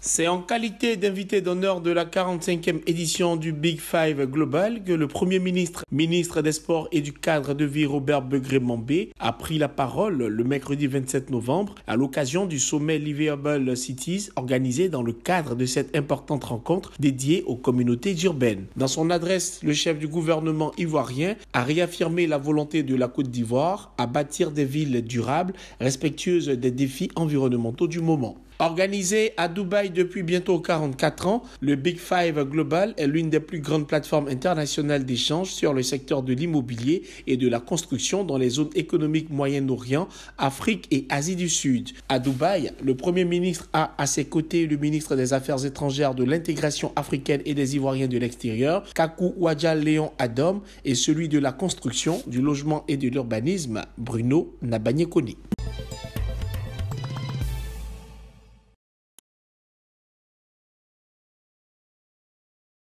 C'est en qualité d'invité d'honneur de la 45e édition du Big Five Global que le Premier ministre, ministre des Sports et du cadre de vie Robert Begré-Mambé a pris la parole le mercredi 27 novembre à l'occasion du sommet Livable Cities organisé dans le cadre de cette importante rencontre dédiée aux communautés urbaines. Dans son adresse, le chef du gouvernement ivoirien a réaffirmé la volonté de la Côte d'Ivoire à bâtir des villes durables, respectueuses des défis environnementaux du moment. Organisé à Dubaï depuis bientôt 44 ans, le Big Five Global est l'une des plus grandes plateformes internationales d'échange sur le secteur de l'immobilier et de la construction dans les zones économiques Moyen-Orient, Afrique et Asie du Sud. À Dubaï, le Premier ministre a à ses côtés le ministre des Affaires étrangères de l'intégration africaine et des Ivoiriens de l'extérieur, Kaku Ouadja Léon Adom, et celui de la construction, du logement et de l'urbanisme, Bruno Nabanyekoni.